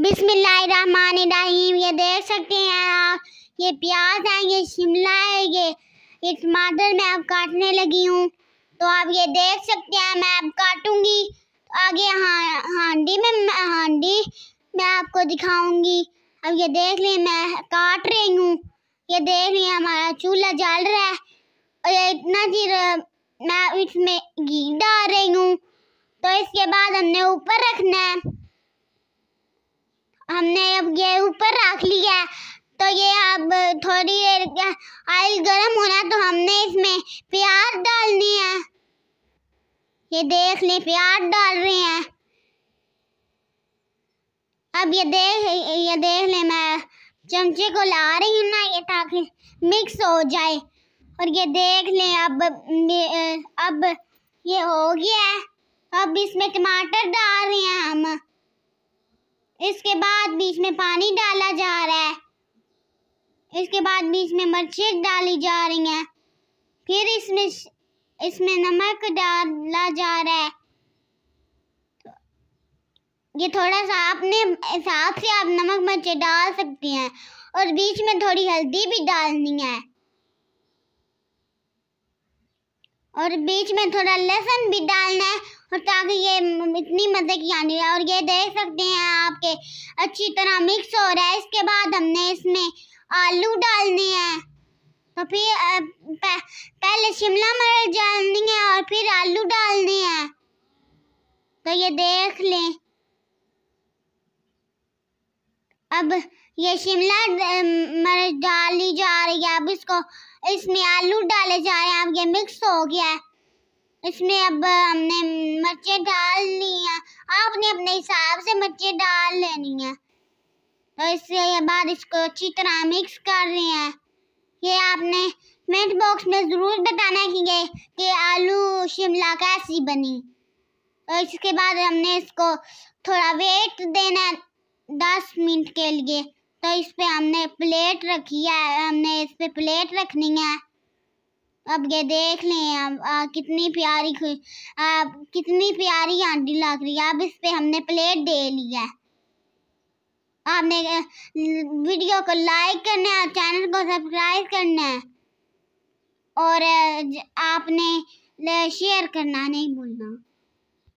बिस्मिल्लाहिर्रहमानिर्रहीम ये देख सकते हैं आप ये प्याज है ये शिमला है ये ये टमाटर मैं अब काटने लगी हूँ तो आप ये देख सकते हैं मैं अब काटूँगी तो आगे हाँ हांडी में हांडी मैं आपको दिखाऊँगी अब ये देख लें मैं काट रही हूँ ये देख लें हमारा चूल्हा जल रहा है और ये इतना चीज मैं इसमें घी डाल रही हूँ तो इसके बाद हमने ऊपर रखना है हमने अब ये ऊपर रख लिया है तो ये अब थोड़ी देर ऑयल गर्म होना तो हमने इसमें प्याज डालनी है ये देख लें प्याज डाल रहे हैं अब ये देख ये देख लें मैं चमचे को ला रही हूँ ना ये ताकि मिक्स हो जाए और ये देख लें अब अब ये हो गया है अब इसमें टमाटर डाल रहे हैं हम इसके बाद बीच में पानी डाला जा रहा है इसके बाद बीच में मिर्ची डाली जा रही है फिर इसमें इसमें नमक डाला जा रहा है ये थोड़ा सा आपने हिसाब से आप नमक मिर्ची डाल सकती हैं और बीच में थोड़ी हल्दी भी डालनी है और बीच में थोड़ा लहसुन भी डाल ताकि ये इतनी मज़े की आनी है और ये देख सकते हैं आपके अच्छी तरह मिक्स हो रहा है इसके बाद हमने इसमें आलू डालने हैं तो फिर पहले शिमला मिर्च डालनी है और फिर आलू डालने हैं तो ये देख लें अब ये शिमला मिर्च डाली जा रही है अब इसको इसमें आलू डाले जा रहे हैं अब ये मिक्स हो गया है इसमें अब हमने मर्चें डाल ली हैं आपने अपने हिसाब से मर्चें डाल लेनी है तो इसके बाद इसको अच्छी तरह मिक्स कर रहे हैं ये आपने कमेंट बॉक्स में ज़रूर बताना कि ये कि आलू शिमला कैसी बनी तो इसके बाद हमने इसको थोड़ा वेट देना है दस मिनट के लिए तो इस पर हमने प्लेट रखी है हमने इस पर प्लेट रखनी है अब ये देख लें अब कितनी प्यारी आ, कितनी प्यारी आंटी लग रही है अब इस पर हमने प्लेट दे ली है आपने वीडियो को लाइक करना है और चैनल को सब्सक्राइब करना है और आपने शेयर करना नहीं भूलना